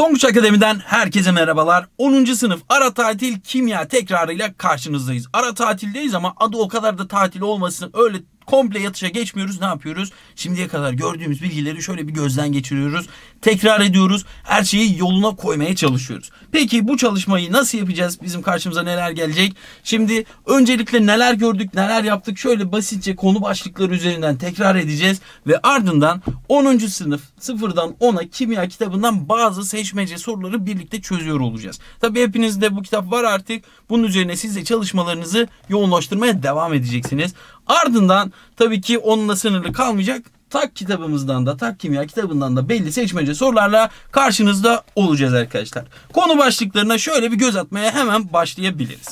Tonguç Akademi'den herkese merhabalar. 10. sınıf ara tatil kimya tekrarıyla karşınızdayız. Ara tatildeyiz ama adı o kadar da tatil olmasın. Öyle komple yatışa geçmiyoruz. Ne yapıyoruz? Şimdiye kadar gördüğümüz bilgileri şöyle bir gözden geçiriyoruz. Tekrar ediyoruz. Her şeyi yoluna koymaya çalışıyoruz. Peki bu çalışmayı nasıl yapacağız? Bizim karşımıza neler gelecek? Şimdi öncelikle neler gördük, neler yaptık? Şöyle basitçe konu başlıkları üzerinden tekrar edeceğiz ve ardından 10. sınıf 0'dan 10'a kimya kitabından bazı seçmece soruları birlikte çözüyor olacağız. Tabii hepinizde bu kitap var artık. Bunun üzerine siz de çalışmalarınızı yoğunlaştırmaya devam edeceksiniz. Ardından tabii ki onunla sınırlı kalmayacak. Tak kitabımızdan da, tak kimya kitabından da belli seçmece sorularla karşınızda olacağız arkadaşlar. Konu başlıklarına şöyle bir göz atmaya hemen başlayabiliriz.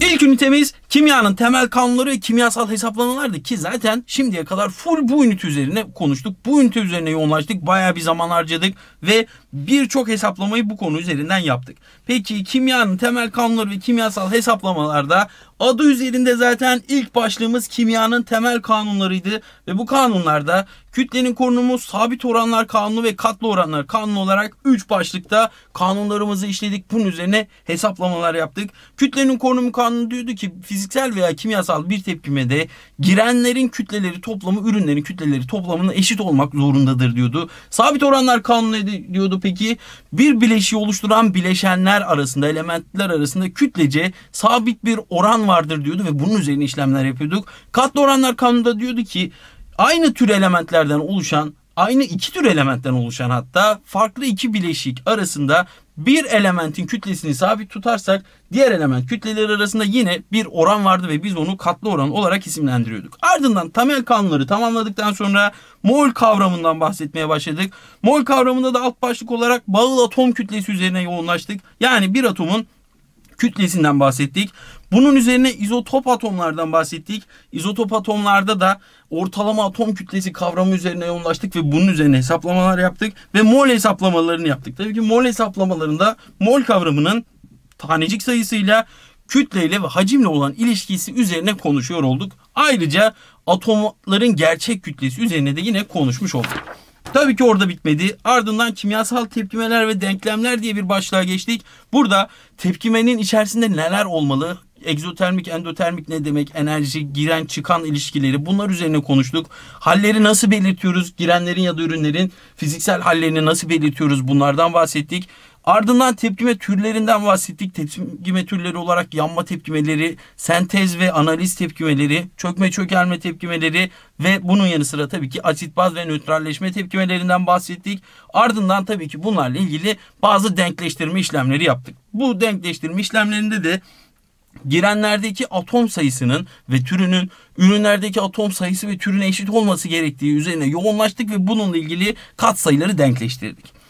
İlk ünitemiz kimyanın temel kanunları ve kimyasal hesaplamalardı ki zaten şimdiye kadar full bu ünite üzerine konuştuk. Bu ünite üzerine yoğunlaştık. Bayağı bir zaman harcadık ve Birçok hesaplamayı bu konu üzerinden yaptık. Peki kimyanın temel kanunları ve kimyasal hesaplamalarda adı üzerinde zaten ilk başlığımız kimyanın temel kanunlarıydı ve bu kanunlarda kütlenin korunumu sabit oranlar kanunu ve katlı oranlar kanunu olarak 3 başlıkta kanunlarımızı işledik. Bunun üzerine hesaplamalar yaptık. Kütlenin korunumu kanunu diyordu ki fiziksel veya kimyasal bir tepkimede girenlerin kütleleri toplamı ürünlerin kütleleri toplamının eşit olmak zorundadır diyordu. Sabit oranlar kanunu diyordu peki? Bir bileşiği oluşturan bileşenler arasında, elementler arasında kütlece sabit bir oran vardır diyordu ve bunun üzerine işlemler yapıyorduk. Katlı oranlar kanununda diyordu ki aynı tür elementlerden oluşan aynı iki tür elementten oluşan hatta farklı iki bileşik arasında bir elementin kütlesini sabit tutarsak diğer element kütleleri arasında yine bir oran vardı ve biz onu katlı oran olarak isimlendiriyorduk. Ardından Tamel kanunları tamamladıktan sonra mol kavramından bahsetmeye başladık. Mol kavramında da alt başlık olarak bağlı atom kütlesi üzerine yoğunlaştık. Yani bir atomun kütlesinden bahsettik. Bunun üzerine izotop atomlardan bahsettik. İzotop atomlarda da ortalama atom kütlesi kavramı üzerine yoğunlaştık ve bunun üzerine hesaplamalar yaptık ve mol hesaplamalarını yaptık. Tabii ki mol hesaplamalarında mol kavramının tanecik sayısıyla kütleyle ve hacimle olan ilişkisi üzerine konuşuyor olduk. Ayrıca atomların gerçek kütlesi üzerine de yine konuşmuş olduk. Tabii ki orada bitmedi. Ardından kimyasal tepkimeler ve denklemler diye bir başlığa geçtik. Burada tepkimenin içerisinde neler olmalı, egzotermik, endotermik ne demek, enerji, giren çıkan ilişkileri bunlar üzerine konuştuk. Halleri nasıl belirtiyoruz? Girenlerin ya da ürünlerin fiziksel hallerini nasıl belirtiyoruz? Bunlardan bahsettik. Ardından tepkime türlerinden bahsettik. Tepkime türleri olarak yanma tepkimeleri, sentez ve analiz tepkimeleri, çökme çökelme tepkimeleri ve bunun yanı sıra tabii ki asit baz ve nötralleşme tepkimelerinden bahsettik. Ardından tabii ki bunlarla ilgili bazı denkleştirme işlemleri yaptık. Bu denkleştirme işlemlerinde de girenlerdeki atom sayısının ve türünün ürünlerdeki atom sayısı ve türüne eşit olması gerektiği üzerine yoğunlaştık ve bununla ilgili katsayıları denkleştirdik.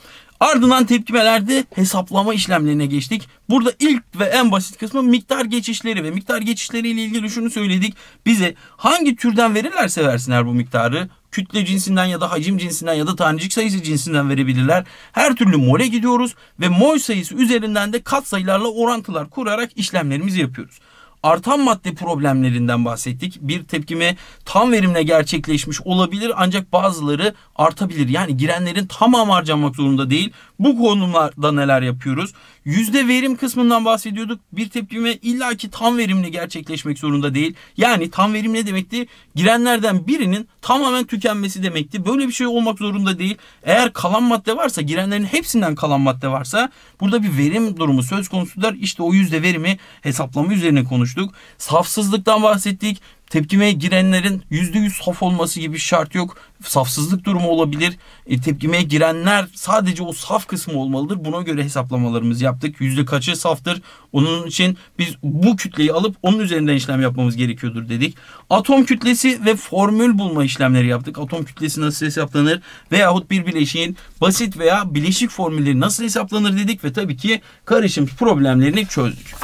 Ardından tepkimelerde hesaplama işlemlerine geçtik. Burada ilk ve en basit kısmı miktar geçişleri ve miktar geçişleriyle ilgili şunu söyledik. Bize hangi türden verirlerse versinler bu miktarı kütle cinsinden ya da hacim cinsinden ya da tanecik sayısı cinsinden verebilirler. Her türlü mole gidiyoruz ve mol sayısı üzerinden de kat sayılarla orantılar kurarak işlemlerimizi yapıyoruz artan madde problemlerinden bahsettik. Bir tepkime tam verimle gerçekleşmiş olabilir ancak bazıları artabilir. Yani girenlerin tamamı harcamak zorunda değil. Bu konularda neler yapıyoruz? Yüzde verim kısmından bahsediyorduk. Bir tepkime illaki tam verimli gerçekleşmek zorunda değil. Yani tam verim ne demekti? Girenlerden birinin tamamen tükenmesi demekti. Böyle bir şey olmak zorunda değil. Eğer kalan madde varsa, girenlerin hepsinden kalan madde varsa burada bir verim durumu söz konusu der. İşte o yüzde verimi hesaplama üzerine konuştuk. Safsızlıktan bahsettik. Tepkimeye girenlerin %100 saf olması gibi bir şart yok. Safsızlık durumu olabilir. E, tepkimeye girenler sadece o saf kısmı olmalıdır. Buna göre hesaplamalarımızı yaptık. Yüzde kaçı saftır? Onun için biz bu kütleyi alıp onun üzerinden işlem yapmamız gerekiyordur dedik. Atom kütlesi ve formül bulma işlemleri yaptık. Atom kütlesi nasıl hesaplanır? Veyahut bir bileşiğin basit veya bileşik formülleri nasıl hesaplanır dedik ve tabii ki karışım problemlerini çözdük.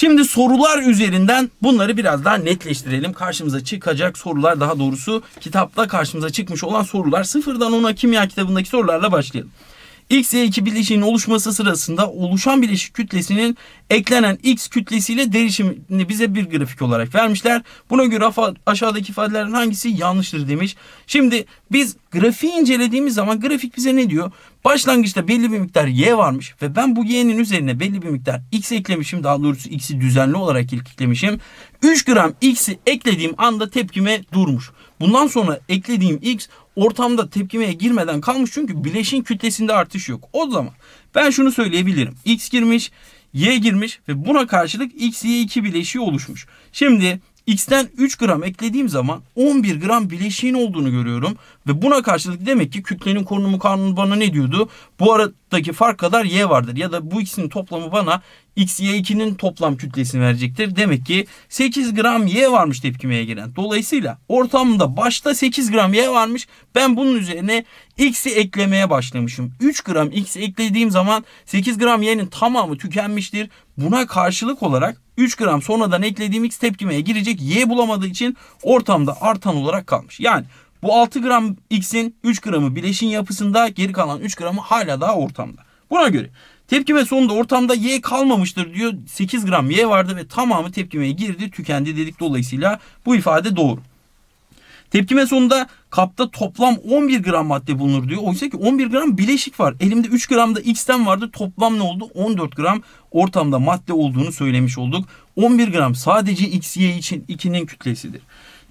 Şimdi sorular üzerinden bunları biraz daha netleştirelim. Karşımıza çıkacak sorular daha doğrusu kitapta karşımıza çıkmış olan sorular. Sıfırdan ona kimya kitabındaki sorularla başlayalım. X-Y2 bileşiğinin oluşması sırasında oluşan bileşik kütlesinin eklenen X kütlesiyle değişimini bize bir grafik olarak vermişler. Buna göre aşağıdaki ifadelerin hangisi yanlıştır demiş. Şimdi biz grafiği incelediğimiz zaman grafik bize ne diyor? Başlangıçta belli bir miktar Y varmış ve ben bu Y'nin üzerine belli bir miktar X eklemişim. Daha doğrusu X'i düzenli olarak ilk eklemişim. 3 gram X'i eklediğim anda tepkime durmuş. Bundan sonra eklediğim X ortamda tepkimeye girmeden kalmış çünkü bileşin kütlesinde artış yok. O zaman ben şunu söyleyebilirim. X girmiş, Y girmiş ve buna karşılık X, Y2 bileşiği oluşmuş. Şimdi X'ten 3 gram eklediğim zaman 11 gram bileşiğin olduğunu görüyorum. Ve buna karşılık demek ki kütlenin korunumu kanunu bana ne diyordu? Bu aradaki fark kadar Y vardır. Ya da bu ikisinin toplamı bana X, Y2'nin toplam kütlesini verecektir. Demek ki 8 gram Y varmış tepkimeye giren. Dolayısıyla ortamda başta 8 gram Y varmış. Ben bunun üzerine X'i eklemeye başlamışım. 3 gram X eklediğim zaman 8 gram Y'nin tamamı tükenmiştir. Buna karşılık olarak 3 gram sonradan eklediğim X tepkimeye girecek. Y bulamadığı için ortamda artan olarak kalmış. Yani bu 6 gram X'in 3 gramı bileşin yapısında geri kalan 3 gramı hala daha ortamda. Buna göre Tepkime sonunda ortamda Y kalmamıştır diyor. 8 gram Y vardı ve tamamı tepkimeye girdi tükendi dedik. Dolayısıyla bu ifade doğru. Tepkime sonunda kapta toplam 11 gram madde bulunur diyor. Oysa ki 11 gram bileşik var. Elimde 3 gram da X'ten vardı. Toplam ne oldu? 14 gram ortamda madde olduğunu söylemiş olduk. 11 gram sadece X, Y için 2'nin kütlesidir.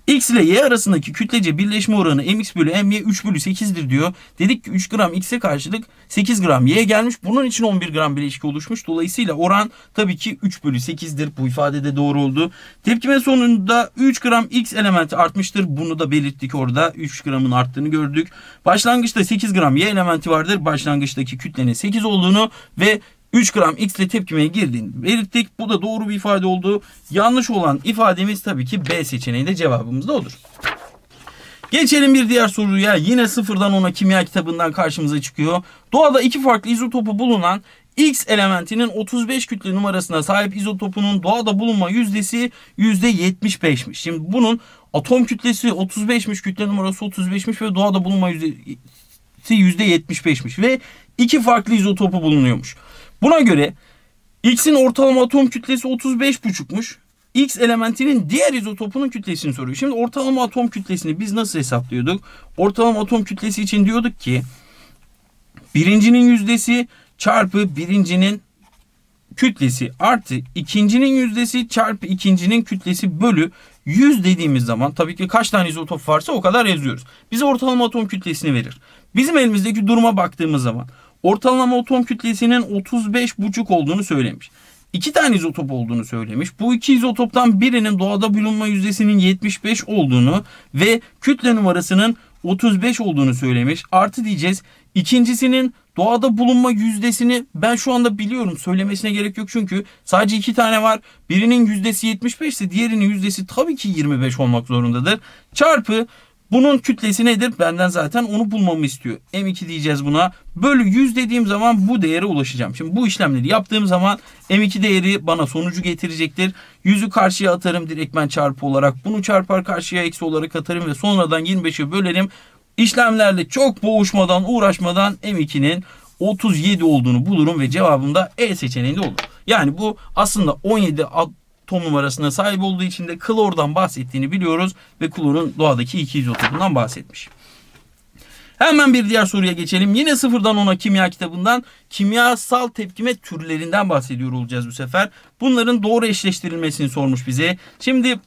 X ile Y arasındaki kütlece birleşme oranı mx bölü my 3 bölü 8'dir diyor. Dedik ki 3 gram x'e karşılık 8 gram y gelmiş. Bunun için 11 gram bileşik oluşmuş. Dolayısıyla oran tabii ki 3 bölü 8'dir. Bu ifade de doğru oldu. Tepkime sonunda 3 gram x elementi artmıştır. Bunu da belirttik orada. 3 gramın arttığını gördük. Başlangıçta 8 gram y elementi vardır. Başlangıçtaki kütlenin 8 olduğunu ve 3 gram X ile tepkimeye girdiğini belirttik. Bu da doğru bir ifade oldu. Yanlış olan ifademiz tabii ki B seçeneği de cevabımız da olur. Geçelim bir diğer soruya. Yine sıfırdan ona kimya kitabından karşımıza çıkıyor. Doğada iki farklı izotopu bulunan X elementinin 35 kütle numarasına sahip izotopunun doğada bulunma yüzdesi %75'miş. Şimdi bunun atom kütlesi 35'miş, kütle numarası 35'miş ve doğada bulunma yüzdesi %75'miş ve iki farklı izotopu bulunuyormuş. Buna göre X'in ortalama atom kütlesi 35,5'muş. X elementinin diğer izotopunun kütlesini soruyor. Şimdi ortalama atom kütlesini biz nasıl hesaplıyorduk? Ortalama atom kütlesi için diyorduk ki birincinin yüzdesi çarpı birincinin kütlesi artı ikincinin yüzdesi çarpı ikincinin kütlesi bölü 100 dediğimiz zaman tabii ki kaç tane izotop varsa o kadar yazıyoruz. Bize ortalama atom kütlesini verir. Bizim elimizdeki duruma baktığımız zaman ortalama atom kütlesinin 35,5 olduğunu söylemiş. İki tane izotop olduğunu söylemiş. Bu iki izotoptan birinin doğada bulunma yüzdesinin 75 olduğunu ve kütle numarasının 35 olduğunu söylemiş. Artı diyeceğiz. İkincisinin doğada bulunma yüzdesini ben şu anda biliyorum. Söylemesine gerek yok çünkü sadece iki tane var. Birinin yüzdesi 75 ise diğerinin yüzdesi tabii ki 25 olmak zorundadır. Çarpı bunun kütlesi nedir? Benden zaten onu bulmamı istiyor. M2 diyeceğiz buna. Bölü 100 dediğim zaman bu değere ulaşacağım. Şimdi bu işlemleri yaptığım zaman M2 değeri bana sonucu getirecektir. 100'ü karşıya atarım direktmen çarpı olarak. Bunu çarpar karşıya eksi olarak atarım ve sonradan 25'e bölerim. İşlemlerle çok boğuşmadan uğraşmadan M2'nin 37 olduğunu bulurum ve cevabım da E seçeneğinde olur. Yani bu aslında 17 tom numarasına sahip olduğu için de klordan bahsettiğini biliyoruz ve klorun doğadaki 2 izotopundan bahsetmiş. Hemen bir diğer soruya geçelim. Yine sıfırdan ona kimya kitabından kimyasal tepkime türlerinden bahsediyor olacağız bu sefer. Bunların doğru eşleştirilmesini sormuş bize. Şimdi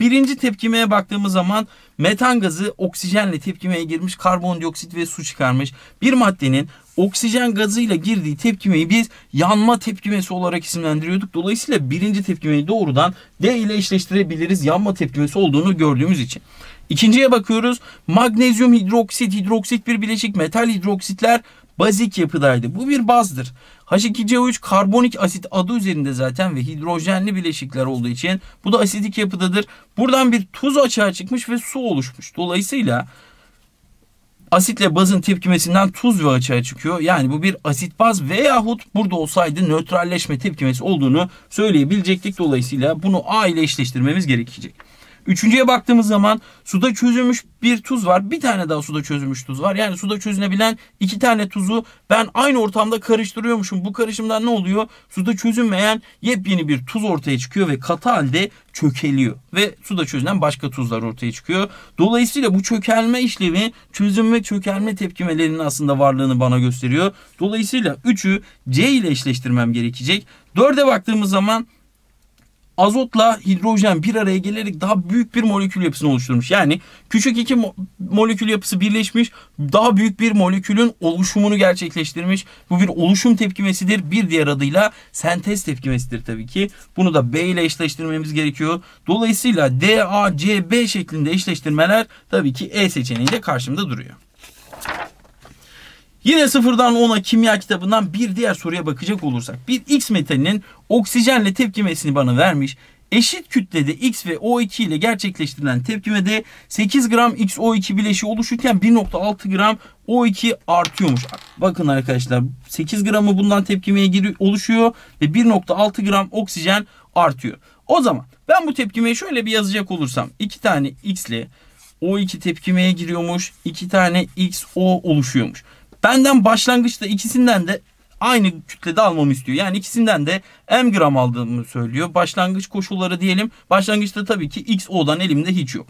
Birinci tepkimeye baktığımız zaman metan gazı oksijenle tepkimeye girmiş karbondioksit ve su çıkarmış. Bir maddenin oksijen gazıyla girdiği tepkimeyi biz yanma tepkimesi olarak isimlendiriyorduk. Dolayısıyla birinci tepkimeyi doğrudan D ile eşleştirebiliriz yanma tepkimesi olduğunu gördüğümüz için. İkinciye bakıyoruz. Magnezyum hidroksit, hidroksit bir bileşik, metal hidroksitler bazik yapıdaydı. Bu bir bazdır. H2CO3 karbonik asit adı üzerinde zaten ve hidrojenli bileşikler olduğu için bu da asidik yapıdadır. Buradan bir tuz açığa çıkmış ve su oluşmuş. Dolayısıyla asitle bazın tepkimesinden tuz ve açığa çıkıyor. Yani bu bir asit baz veyahut burada olsaydı nötralleşme tepkimesi olduğunu söyleyebilecektik. Dolayısıyla bunu A ile eşleştirmemiz gerekecek. Üçüncüye baktığımız zaman suda çözülmüş bir tuz var. Bir tane daha suda çözülmüş tuz var. Yani suda çözünebilen iki tane tuzu ben aynı ortamda karıştırıyormuşum. Bu karışımdan ne oluyor? Suda çözünmeyen yepyeni bir tuz ortaya çıkıyor ve katı halde çökeliyor. Ve suda çözünen başka tuzlar ortaya çıkıyor. Dolayısıyla bu çökelme işlemi çözünme çökelme tepkimelerinin aslında varlığını bana gösteriyor. Dolayısıyla 3'ü C ile eşleştirmem gerekecek. 4'e baktığımız zaman azotla hidrojen bir araya gelerek daha büyük bir molekül yapısını oluşturmuş. Yani küçük iki mo molekül yapısı birleşmiş daha büyük bir molekülün oluşumunu gerçekleştirmiş. Bu bir oluşum tepkimesidir. Bir diğer adıyla sentez tepkimesidir tabii ki. Bunu da B ile eşleştirmemiz gerekiyor. Dolayısıyla D-A-C-B şeklinde eşleştirmeler tabii ki E seçeneğinde karşımda duruyor. Yine sıfırdan ona kimya kitabından bir diğer soruya bakacak olursak bir X metalinin oksijenle tepkimesini bana vermiş. Eşit kütlede X ve O2 ile gerçekleştirilen tepkimede 8 gram XO2 bileşiği oluşurken 1.6 gram O2 artıyormuş. Bakın arkadaşlar 8 gramı bundan tepkimeye giriyor, oluşuyor ve 1.6 gram oksijen artıyor. O zaman ben bu tepkimeyi şöyle bir yazacak olursam 2 tane X ile O2 tepkimeye giriyormuş. 2 tane XO oluşuyormuş. Benden başlangıçta ikisinden de aynı kütlede almamı istiyor. Yani ikisinden de M gram aldığımı söylüyor. Başlangıç koşulları diyelim. Başlangıçta tabii ki x odan elimde hiç yok.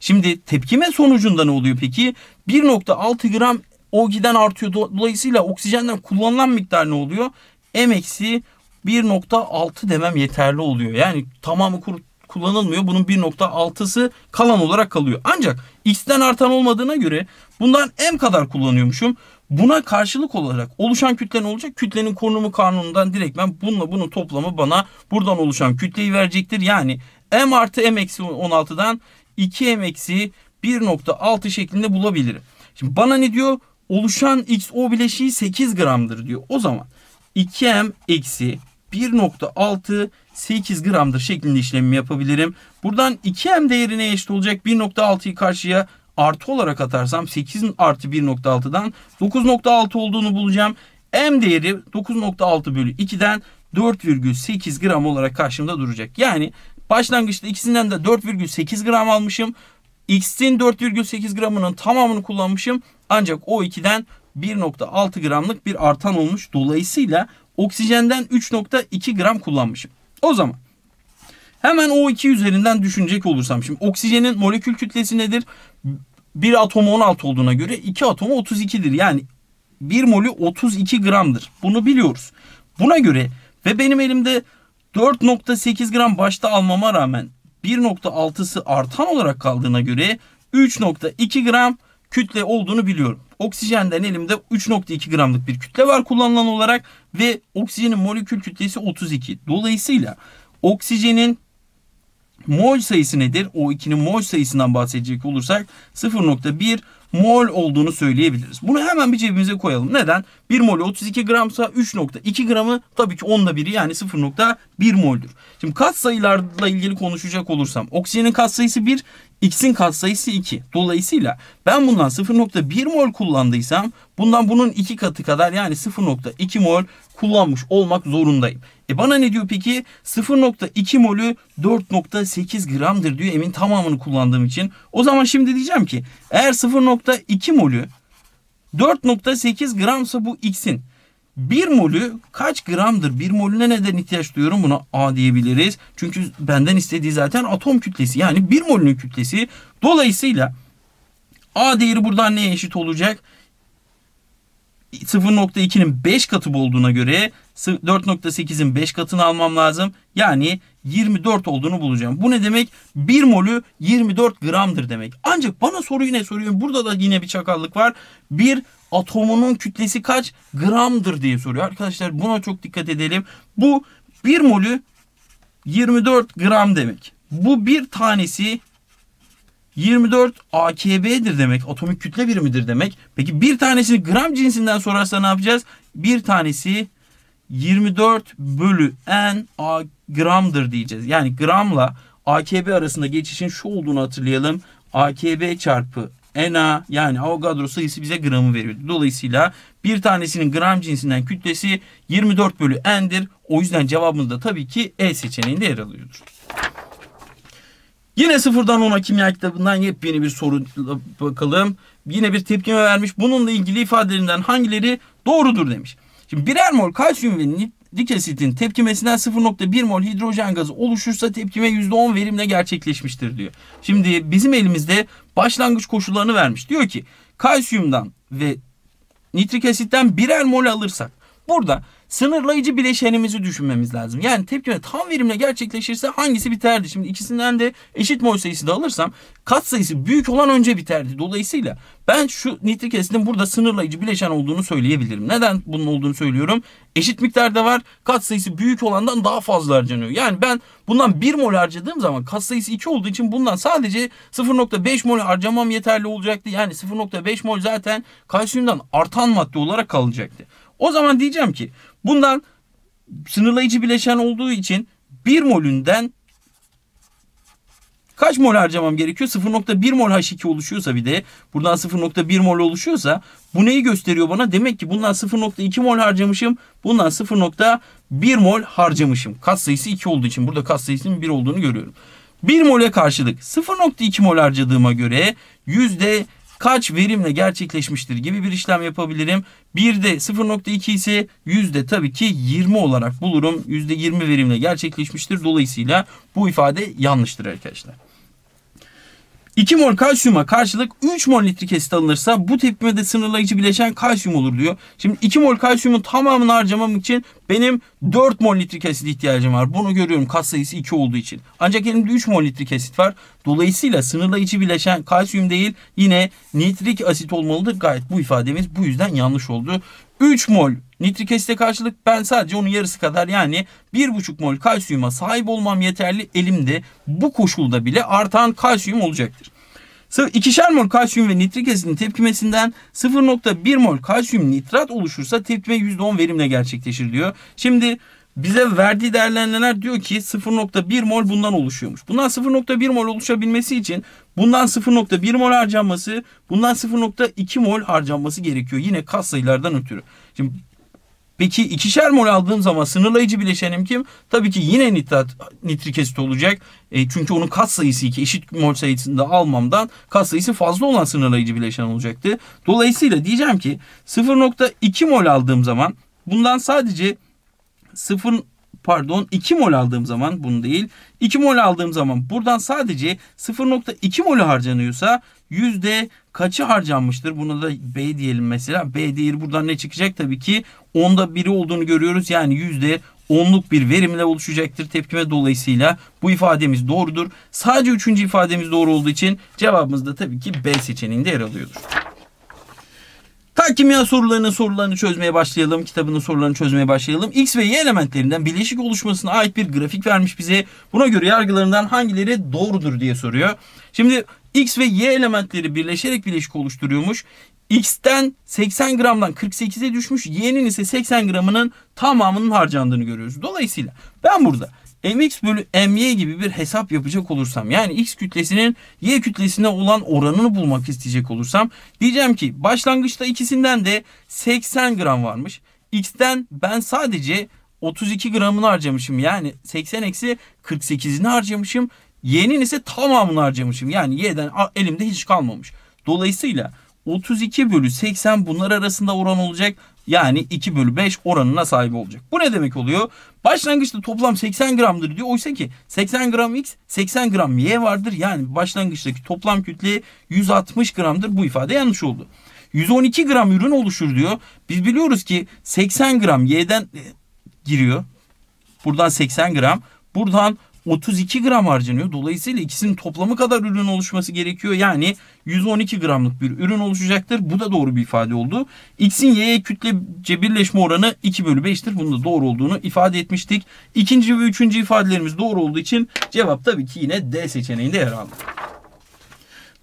Şimdi tepkime sonucunda ne oluyor peki? 1.6 gram o giden artıyor. Dolayısıyla oksijenden kullanılan miktar ne oluyor? M eksi 1.6 demem yeterli oluyor. Yani tamamı kurut kullanılmıyor. Bunun 1.6'sı kalan olarak kalıyor. Ancak x'ten artan olmadığına göre bundan m kadar kullanıyormuşum. Buna karşılık olarak oluşan kütle ne olacak? Kütlenin korunumu kanunundan direkt ben bununla bunun toplamı bana buradan oluşan kütleyi verecektir. Yani m artı m eksi 16'dan 2 m eksi 1.6 şeklinde bulabilirim. Şimdi bana ne diyor? Oluşan XO bileşiği 8 gramdır diyor. O zaman 2m eksi 1.68 gramdır şeklinde işlemi yapabilirim. Buradan 2M değerine eşit olacak 1.6'yı karşıya artı olarak atarsam 8 artı 1.6'dan 9.6 olduğunu bulacağım. M değeri 9.6 bölü 2'den 4,8 gram olarak karşımda duracak. Yani başlangıçta ikisinden de 4,8 gram almışım. X'in 4,8 gramının tamamını kullanmışım. Ancak o 2'den 1.6 gramlık bir artan olmuş. Dolayısıyla Oksijenden 3.2 gram kullanmışım. O zaman hemen O2 üzerinden düşünecek olursam şimdi oksijenin molekül kütlesi nedir? Bir atomu 16 olduğuna göre iki atomu 32'dir. Yani bir molü 32 gramdır. Bunu biliyoruz. Buna göre ve benim elimde 4.8 gram başta almama rağmen 1.6'sı artan olarak kaldığına göre 3.2 gram kütle olduğunu biliyorum oksijenden elimde 3.2 gramlık bir kütle var kullanılan olarak ve oksijenin molekül kütlesi 32. Dolayısıyla oksijenin mol sayısı nedir? O2'nin mol sayısından bahsedecek olursak 0.1 mol olduğunu söyleyebiliriz. Bunu hemen bir cebimize koyalım. Neden? 1 mol 32 gramsa 3.2 gramı tabii ki onda biri yani 0.1 moldür. Şimdi kat sayılarla ilgili konuşacak olursam oksijenin kat sayısı 1, X'in katsayısı 2. Dolayısıyla ben bundan 0.1 mol kullandıysam bundan bunun 2 katı kadar yani 0.2 mol kullanmış olmak zorundayım. E bana ne diyor peki? 0.2 molü 4.8 gramdır diyor emin tamamını kullandığım için. O zaman şimdi diyeceğim ki eğer 0.2 molü 4.8 gramsa bu X'in 1 molü kaç gramdır? 1 molüne neden ihtiyaç duyuyorum? Buna A diyebiliriz. Çünkü benden istediği zaten atom kütlesi. Yani 1 molünün kütlesi. Dolayısıyla A değeri buradan neye eşit olacak? 0.2'nin 5 katı olduğuna göre 4.8'in 5 katını almam lazım. Yani 24 olduğunu bulacağım. Bu ne demek? 1 molü 24 gramdır demek. Ancak bana soruyu ne soruyor? Burada da yine bir çakallık var. 1 atomunun kütlesi kaç gramdır diye soruyor. Arkadaşlar buna çok dikkat edelim. Bu bir molü 24 gram demek. Bu bir tanesi 24 AKB'dir demek. Atomik kütle birimidir demek. Peki bir tanesini gram cinsinden sorarsa ne yapacağız? Bir tanesi 24 bölü N A gramdır diyeceğiz. Yani gramla AKB arasında geçişin şu olduğunu hatırlayalım. AKB çarpı ena yani Avogadro sayısı bize gramı veriyordu. Dolayısıyla bir tanesinin gram cinsinden kütlesi 24 bölü n'dir. O yüzden cevabımız da tabii ki E seçeneğinde yer alıyordur. Yine sıfırdan ona kimya kitabından yepyeni bir soru bakalım. Yine bir tepkime vermiş. Bununla ilgili ifadelerinden hangileri doğrudur demiş. Şimdi birer mol kalsiyum ve Dik asitin tepkimesinden 0.1 mol hidrojen gazı oluşursa tepkime %10 verimle gerçekleşmiştir diyor. Şimdi bizim elimizde başlangıç koşullarını vermiş. Diyor ki kalsiyumdan ve nitrik asitten birer mol alırsak Burada sınırlayıcı bileşenimizi düşünmemiz lazım. Yani tepkime tam verimle gerçekleşirse hangisi biterdi? Şimdi ikisinden de eşit mol sayısı da alırsam kat sayısı büyük olan önce biterdi. Dolayısıyla ben şu nitrik asitin burada sınırlayıcı bileşen olduğunu söyleyebilirim. Neden bunun olduğunu söylüyorum? Eşit miktarda var. Kat sayısı büyük olandan daha fazla harcanıyor. Yani ben bundan 1 mol harcadığım zaman kat sayısı 2 olduğu için bundan sadece 0.5 mol harcamam yeterli olacaktı. Yani 0.5 mol zaten kalsiyumdan artan madde olarak kalacaktı. O zaman diyeceğim ki bundan sınırlayıcı bileşen olduğu için 1 molünden kaç mol harcamam gerekiyor? 0.1 mol H2 oluşuyorsa bir de buradan 0.1 mol oluşuyorsa bu neyi gösteriyor bana? Demek ki bundan 0.2 mol harcamışım. Bundan 0.1 mol harcamışım. Kat sayısı 2 olduğu için burada kat sayısının 1 olduğunu görüyorum. 1 mole karşılık 0.2 mol harcadığıma göre yüzde kaç verimle gerçekleşmiştir gibi bir işlem yapabilirim. Bir de 0.2 ise yüzde tabii ki 20 olarak bulurum. Yüzde %20 verimle gerçekleşmiştir. Dolayısıyla bu ifade yanlıştır arkadaşlar. 2 mol kalsiyuma karşılık 3 mol nitrik asit alınırsa bu de sınırlayıcı bileşen kalsiyum olur diyor. Şimdi 2 mol kalsiyumun tamamını harcamam için benim 4 mol nitrik asit ihtiyacım var. Bunu görüyorum kat sayısı 2 olduğu için. Ancak elimde 3 mol nitrik asit var. Dolayısıyla sınırlayıcı bileşen kalsiyum değil yine nitrik asit olmalıdır. Gayet bu ifademiz bu yüzden yanlış oldu. 3 mol nitrik asite karşılık ben sadece onun yarısı kadar yani 1,5 mol kalsiyuma sahip olmam yeterli elimde bu koşulda bile artan kalsiyum olacaktır. İkişer mol kalsiyum ve nitrik asitin tepkimesinden 0.1 mol kalsiyum nitrat oluşursa tepkime %10 verimle gerçekleşir diyor. Şimdi bize verdiği değerlenmeler diyor ki 0.1 mol bundan oluşuyormuş. Bundan 0.1 mol oluşabilmesi için bundan 0.1 mol harcanması, bundan 0.2 mol harcanması gerekiyor. Yine kas sayılardan ötürü. Şimdi Peki ikişer mol aldığım zaman sınırlayıcı bileşenim kim? Tabii ki yine nitrat, nitrik asit olacak. E, çünkü onun kat sayısı 2 eşit mol sayısında almamdan kat sayısı fazla olan sınırlayıcı bileşen olacaktı. Dolayısıyla diyeceğim ki 0.2 mol aldığım zaman bundan sadece 0 pardon 2 mol aldığım zaman bunu değil 2 mol aldığım zaman buradan sadece 0.2 mol harcanıyorsa yüzde kaçı harcanmıştır? Buna da B diyelim mesela. B değeri buradan ne çıkacak? Tabii ki onda biri olduğunu görüyoruz. Yani yüzde onluk bir verimle oluşacaktır tepkime dolayısıyla bu ifademiz doğrudur. Sadece üçüncü ifademiz doğru olduğu için cevabımız da tabii ki B seçeneğinde yer alıyordur. Ta kimya sorularının sorularını çözmeye başlayalım. Kitabının sorularını çözmeye başlayalım. X ve Y elementlerinden bileşik oluşmasına ait bir grafik vermiş bize. Buna göre yargılarından hangileri doğrudur diye soruyor. Şimdi X ve Y elementleri birleşerek bileşik oluşturuyormuş. X'ten 80 gramdan 48'e düşmüş. Y'nin ise 80 gramının tamamının harcandığını görüyoruz. Dolayısıyla ben burada mx bölü my gibi bir hesap yapacak olursam yani x kütlesinin y kütlesine olan oranını bulmak isteyecek olursam diyeceğim ki başlangıçta ikisinden de 80 gram varmış. X'ten ben sadece 32 gramını harcamışım yani 80 eksi 48'ini harcamışım. Y'nin ise tamamını harcamışım yani Y'den elimde hiç kalmamış. Dolayısıyla 32 bölü 80 bunlar arasında oran olacak. Yani 2 bölü 5 oranına sahip olacak. Bu ne demek oluyor? Başlangıçta toplam 80 gramdır diyor. Oysa ki 80 gram X 80 gram Y vardır. Yani başlangıçtaki toplam kütle 160 gramdır. Bu ifade yanlış oldu. 112 gram ürün oluşur diyor. Biz biliyoruz ki 80 gram Y'den e, giriyor. Buradan 80 gram. Buradan 32 gram harcanıyor. Dolayısıyla ikisinin toplamı kadar ürün oluşması gerekiyor. Yani 112 gramlık bir ürün oluşacaktır. Bu da doğru bir ifade oldu. X'in Y'ye kütlece birleşme oranı 2 bölü 5'tir. Bunun da doğru olduğunu ifade etmiştik. İkinci ve üçüncü ifadelerimiz doğru olduğu için cevap tabii ki yine D seçeneğinde yer aldı.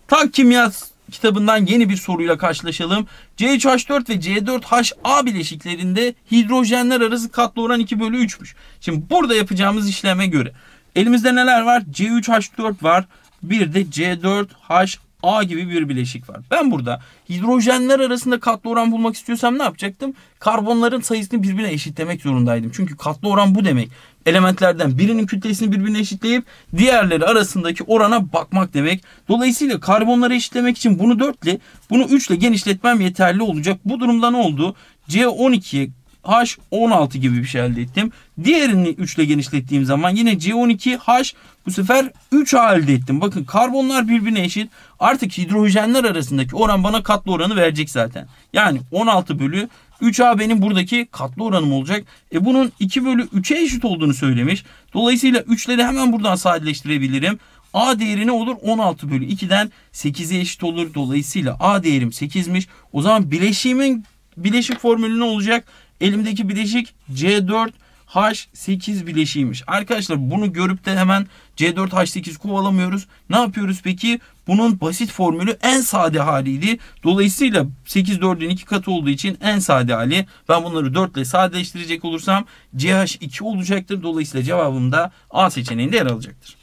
Tak kimya kitabından yeni bir soruyla karşılaşalım. CH4 ve C4HA bileşiklerinde hidrojenler arası katlı oran 2 bölü 3'müş. Şimdi burada yapacağımız işleme göre Elimizde neler var? C3H4 var. Bir de C4H A gibi bir bileşik var. Ben burada hidrojenler arasında katlı oran bulmak istiyorsam ne yapacaktım? Karbonların sayısını birbirine eşitlemek zorundaydım. Çünkü katlı oran bu demek. Elementlerden birinin kütlesini birbirine eşitleyip diğerleri arasındaki orana bakmak demek. Dolayısıyla karbonları eşitlemek için bunu 4 ile bunu 3 ile genişletmem yeterli olacak. Bu durumda ne oldu? C12 H16 gibi bir şey elde ettim. Diğerini 3 ile genişlettiğim zaman yine C12H bu sefer 3 a elde ettim. Bakın karbonlar birbirine eşit. Artık hidrojenler arasındaki oran bana katlı oranı verecek zaten. Yani 16 bölü 3A benim buradaki katlı oranım olacak. E bunun 2 bölü 3'e eşit olduğunu söylemiş. Dolayısıyla 3'leri hemen buradan sadeleştirebilirim. A değeri ne olur? 16 bölü 2'den 8'e eşit olur. Dolayısıyla A değerim 8'miş. O zaman bileşimin bileşik formülü ne olacak? Elimdeki bileşik C4 H8 bileşiymiş. Arkadaşlar bunu görüp de hemen C4H8 kovalamıyoruz. Ne yapıyoruz peki? Bunun basit formülü en sade haliydi. Dolayısıyla 8 4'ün 2 katı olduğu için en sade hali. Ben bunları 4 ile sadeleştirecek olursam CH2 olacaktır. Dolayısıyla cevabım da A seçeneğinde yer alacaktır.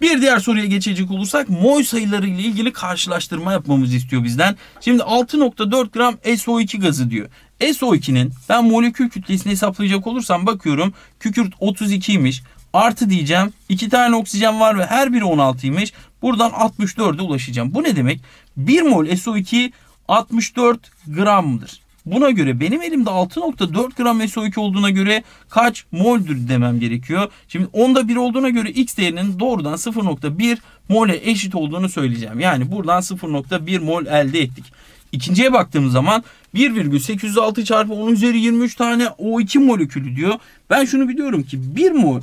Bir diğer soruya geçecek olursak mol sayıları ile ilgili karşılaştırma yapmamızı istiyor bizden. Şimdi 6.4 gram SO2 gazı diyor. SO2'nin ben molekül kütlesini hesaplayacak olursam bakıyorum kükürt 32'ymiş. Artı diyeceğim 2 tane oksijen var ve her biri 16'ymiş, Buradan 64'e ulaşacağım. Bu ne demek? 1 mol SO2 64 gramdır. Buna göre benim elimde 6.4 gram SO2 olduğuna göre kaç moldür demem gerekiyor. Şimdi onda 1 olduğuna göre X değerinin doğrudan 0.1 mole eşit olduğunu söyleyeceğim. Yani buradan 0.1 mol elde ettik. İkinciye baktığımız zaman 1,806 çarpı 10 üzeri 23 tane O2 molekülü diyor. Ben şunu biliyorum ki 1 mol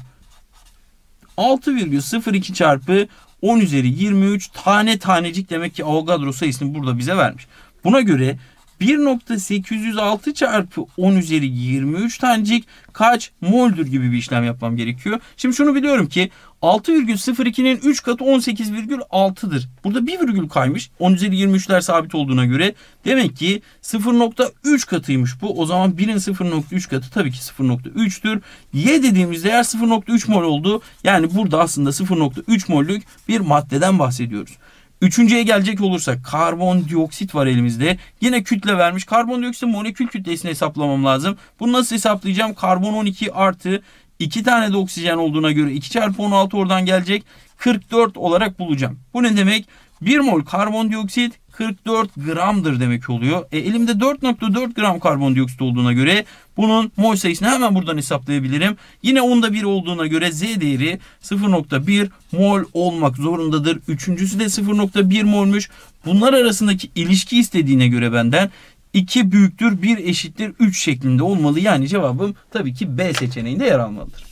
6,02 çarpı 10 üzeri 23 tane tanecik demek ki Avogadro sayısını burada bize vermiş. Buna göre 1.806 çarpı 10 üzeri 23 tanecik kaç moldür gibi bir işlem yapmam gerekiyor. Şimdi şunu biliyorum ki 6,02'nin 3 katı 18,6'dır. Burada 1 virgül kaymış. 10 üzeri 23'ler sabit olduğuna göre demek ki 0.3 katıymış bu. O zaman 1'in 0.3 katı tabii ki 0.3'tür. Y dediğimiz değer 0.3 mol oldu. Yani burada aslında 0.3 mollük bir maddeden bahsediyoruz. Üçüncüye gelecek olursak karbondioksit var elimizde. Yine kütle vermiş. Karbondioksit molekül kütlesini hesaplamam lazım. Bunu nasıl hesaplayacağım? Karbon 12 artı 2 tane de oksijen olduğuna göre 2 çarpı 16 oradan gelecek. 44 olarak bulacağım. Bu ne demek? 1 mol karbondioksit 44 gramdır demek oluyor. E, elimde 4.4 gram karbondioksit olduğuna göre bunun mol sayısını hemen buradan hesaplayabilirim. Yine onda bir olduğuna göre Z değeri 0.1 mol olmak zorundadır. Üçüncüsü de 0.1 molmuş. Bunlar arasındaki ilişki istediğine göre benden 2 büyüktür 1 eşittir 3 şeklinde olmalı. Yani cevabım tabii ki B seçeneğinde yer almalıdır.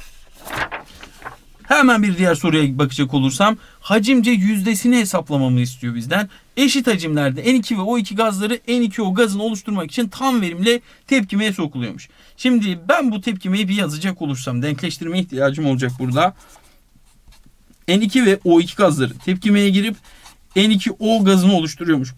Hemen bir diğer soruya bakacak olursam hacimce yüzdesini hesaplamamı istiyor bizden. Eşit hacimlerde N2 ve O2 gazları N2O gazını oluşturmak için tam verimle tepkimeye sokuluyormuş. Şimdi ben bu tepkimeyi bir yazacak olursam denkleştirme ihtiyacım olacak burada. N2 ve O2 gazları tepkimeye girip N2O gazını oluşturuyormuş.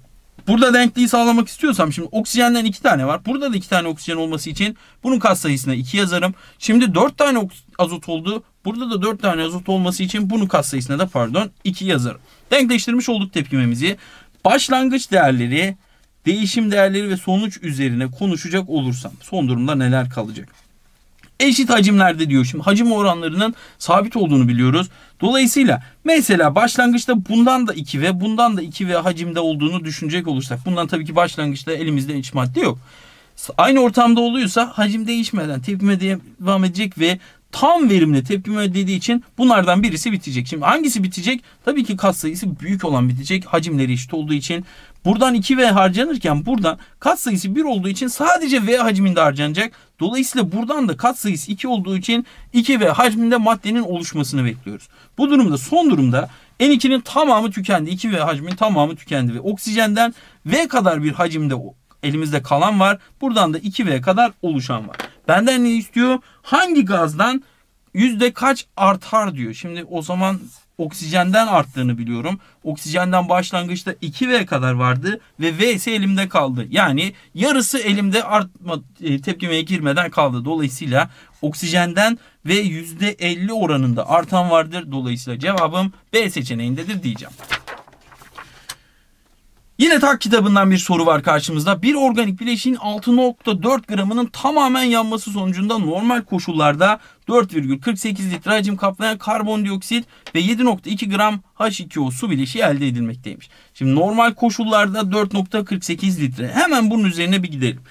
Burada denkliği sağlamak istiyorsam şimdi oksijenden iki tane var. Burada da iki tane oksijen olması için bunun kat sayısına 2 yazarım. Şimdi dört tane azot oldu. Burada da dört tane azot olması için bunun kat sayısına da pardon iki yazarım. Denkleştirmiş olduk tepkimemizi. Başlangıç değerleri, değişim değerleri ve sonuç üzerine konuşacak olursam son durumda neler kalacak? eşit hacimlerde diyor. Şimdi hacim oranlarının sabit olduğunu biliyoruz. Dolayısıyla mesela başlangıçta bundan da 2 ve bundan da 2 ve hacimde olduğunu düşünecek olursak. Bundan tabii ki başlangıçta elimizde hiç madde yok. Aynı ortamda oluyorsa hacim değişmeden tepkime devam edecek ve tam verimli tepkime dediği için bunlardan birisi bitecek. Şimdi hangisi bitecek? Tabii ki kas sayısı büyük olan bitecek. Hacimleri eşit olduğu için Buradan 2V harcanırken buradan katsayısı 1 olduğu için sadece V hacminde harcanacak. Dolayısıyla buradan da katsayısı 2 olduğu için 2V hacminde maddenin oluşmasını bekliyoruz. Bu durumda son durumda N2'nin tamamı tükendi. 2V hacmin tamamı tükendi ve oksijenden V kadar bir hacimde elimizde kalan var. Buradan da 2V kadar oluşan var. Benden ne istiyor? Hangi gazdan yüzde kaç artar diyor. Şimdi o zaman oksijenden arttığını biliyorum. Oksijenden başlangıçta 2V kadar vardı ve V ise elimde kaldı. Yani yarısı elimde artma e, tepkimeye girmeden kaldı. Dolayısıyla oksijenden ve %50 oranında artan vardır. Dolayısıyla cevabım B seçeneğindedir diyeceğim. Yine tak kitabından bir soru var karşımızda. Bir organik bileşiğin 6.4 gramının tamamen yanması sonucunda normal koşullarda 4,48 litre hacim kaplayan karbondioksit ve 7.2 gram H2O su bileşiği elde edilmekteymiş. Şimdi normal koşullarda 4.48 litre. Hemen bunun üzerine bir gidelim.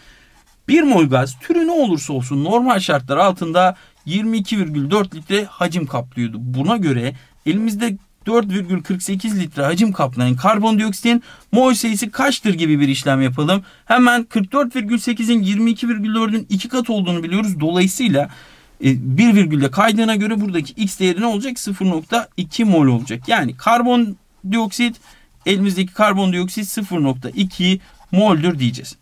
Bir mol gaz türü ne olursa olsun normal şartlar altında 22,4 litre hacim kaplıyordu. Buna göre elimizde 4,48 litre hacim kaplayan karbondioksitin mol sayısı kaçtır gibi bir işlem yapalım. Hemen 44,8'in 22,4'ün 2 kat olduğunu biliyoruz. Dolayısıyla e, bir virgülle kaydığına göre buradaki x değeri ne olacak? 0.2 mol olacak. Yani karbondioksit elimizdeki karbondioksit 0.2 moldür diyeceğiz.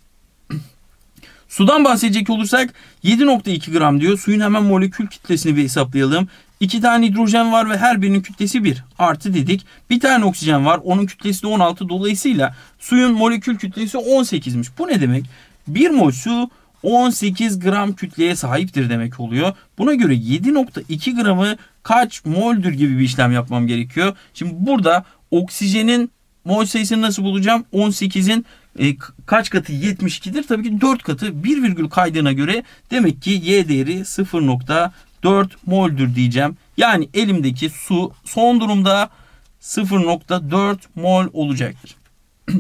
Sudan bahsedecek olursak 7.2 gram diyor. Suyun hemen molekül kitlesini bir hesaplayalım. 2 tane hidrojen var ve her birinin kütlesi 1 artı dedik. Bir tane oksijen var onun kütlesi de 16 dolayısıyla suyun molekül kütlesi 18'miş. Bu ne demek? 1 mol su 18 gram kütleye sahiptir demek oluyor. Buna göre 7.2 gramı kaç moldür gibi bir işlem yapmam gerekiyor. Şimdi burada oksijenin mol sayısını nasıl bulacağım? 18'in e, kaç katı 72'dir? Tabii ki 4 katı 1 virgül kaydığına göre demek ki y değeri 0. 4 moldür diyeceğim. Yani elimdeki su son durumda 0.4 mol olacaktır.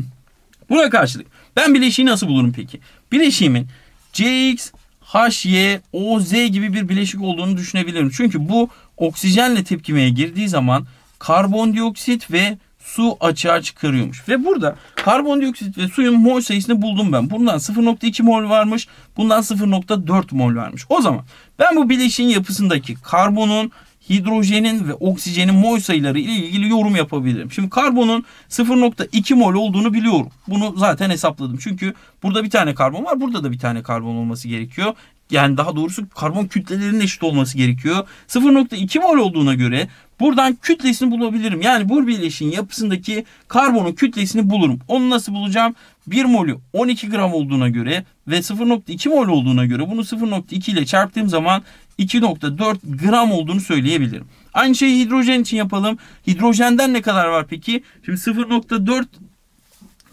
Buna karşılık ben bileşiği nasıl bulurum peki? Bileşiğimin CX, HY, OZ gibi bir bileşik olduğunu düşünebilirim. Çünkü bu oksijenle tepkimeye girdiği zaman karbondioksit ve su açığa çıkarıyormuş. Ve burada karbondioksit ve suyun mol sayısını buldum ben. Bundan 0.2 mol varmış. Bundan 0.4 mol varmış. O zaman ben bu bileşiğin yapısındaki karbonun hidrojenin ve oksijenin mol sayıları ile ilgili yorum yapabilirim. Şimdi karbonun 0.2 mol olduğunu biliyorum. Bunu zaten hesapladım. Çünkü burada bir tane karbon var. Burada da bir tane karbon olması gerekiyor yani daha doğrusu karbon kütlelerinin eşit olması gerekiyor. 0.2 mol olduğuna göre buradan kütlesini bulabilirim. Yani bu bileşin yapısındaki karbonun kütlesini bulurum. Onu nasıl bulacağım? 1 molü 12 gram olduğuna göre ve 0.2 mol olduğuna göre bunu 0.2 ile çarptığım zaman 2.4 gram olduğunu söyleyebilirim. Aynı şeyi hidrojen için yapalım. Hidrojenden ne kadar var peki? Şimdi 0.4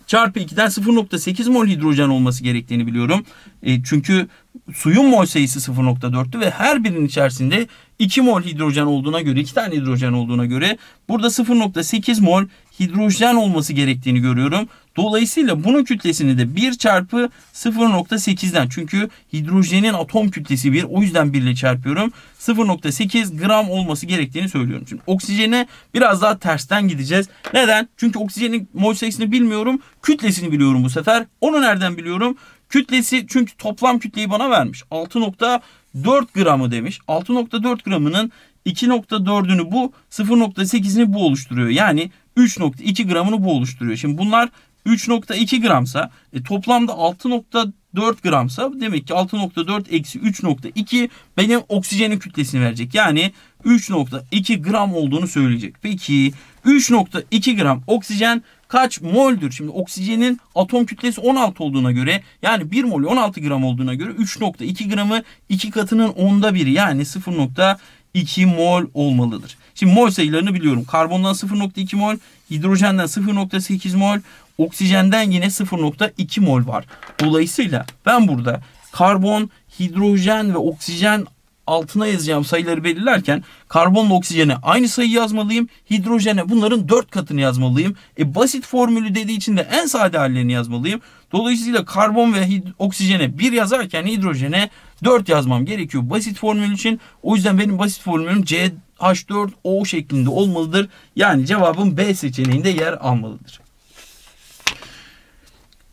çarpı 2'den 0.8 mol hidrojen olması gerektiğini biliyorum. E, çünkü suyun mol sayısı 0.4'tü ve her birinin içerisinde 2 mol hidrojen olduğuna göre 2 tane hidrojen olduğuna göre burada 0.8 mol hidrojen olması gerektiğini görüyorum. Dolayısıyla bunun kütlesini de 1 çarpı 0.8'den çünkü hidrojenin atom kütlesi 1 o yüzden 1 ile çarpıyorum. 0.8 gram olması gerektiğini söylüyorum. Şimdi oksijene biraz daha tersten gideceğiz. Neden? Çünkü oksijenin mol sayısını bilmiyorum. Kütlesini biliyorum bu sefer. Onu nereden biliyorum? Kütlesi çünkü toplam kütleyi bana vermiş. 6.4 gramı demiş. 6.4 gramının 2.4'ünü bu, 0.8'ini bu oluşturuyor. Yani 3.2 gramını bu oluşturuyor. Şimdi bunlar 3.2 gramsa e, toplamda 6.4 gramsa demek ki 6.4 eksi 3.2 benim oksijenin kütlesini verecek. Yani 3.2 gram olduğunu söyleyecek. Peki 3.2 gram oksijen kaç moldür? Şimdi oksijenin atom kütlesi 16 olduğuna göre yani 1 mol 16 gram olduğuna göre 3.2 gramı 2 katının onda biri yani 0.2 mol olmalıdır. Şimdi mol sayılarını biliyorum. Karbondan 0.2 mol, hidrojenden 0.8 mol, oksijenden yine 0.2 mol var. Dolayısıyla ben burada karbon, hidrojen ve oksijen altına yazacağım sayıları belirlerken karbonla oksijene aynı sayı yazmalıyım. Hidrojene bunların 4 katını yazmalıyım. E basit formülü dediği için de en sade hallerini yazmalıyım. Dolayısıyla karbon ve oksijene 1 yazarken hidrojene 4 yazmam gerekiyor basit formül için. O yüzden benim basit formülüm CH4O şeklinde olmalıdır. Yani cevabım B seçeneğinde yer almalıdır.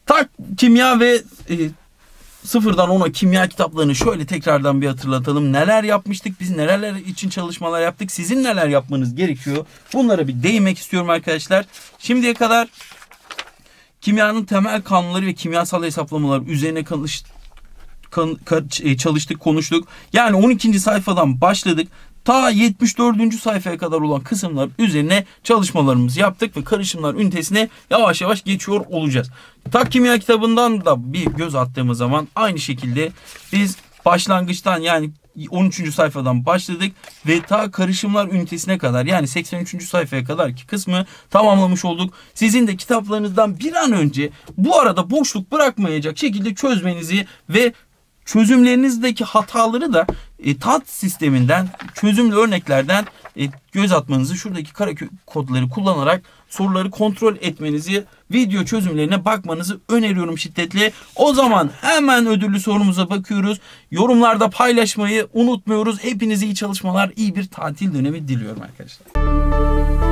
Tak kimya ve e, sıfırdan ona kimya kitaplarını şöyle tekrardan bir hatırlatalım. Neler yapmıştık biz neler için çalışmalar yaptık sizin neler yapmanız gerekiyor. Bunlara bir değinmek istiyorum arkadaşlar. Şimdiye kadar kimyanın temel kanunları ve kimyasal hesaplamalar üzerine çalıştık e, çalıştık konuştuk. Yani 12. sayfadan başladık ta 74. sayfaya kadar olan kısımlar üzerine çalışmalarımızı yaptık ve karışımlar ünitesine yavaş yavaş geçiyor olacağız. Tak kimya kitabından da bir göz attığımız zaman aynı şekilde biz başlangıçtan yani 13. sayfadan başladık ve ta karışımlar ünitesine kadar yani 83. sayfaya kadar ki kısmı tamamlamış olduk. Sizin de kitaplarınızdan bir an önce bu arada boşluk bırakmayacak şekilde çözmenizi ve çözümlerinizdeki hataları da e, tat sisteminden çözümlü örneklerden e, göz atmanızı şuradaki kara kodları kullanarak soruları kontrol etmenizi video çözümlerine bakmanızı öneriyorum şiddetle. O zaman hemen ödüllü sorumuza bakıyoruz. Yorumlarda paylaşmayı unutmuyoruz. Hepinize iyi çalışmalar, iyi bir tatil dönemi diliyorum arkadaşlar.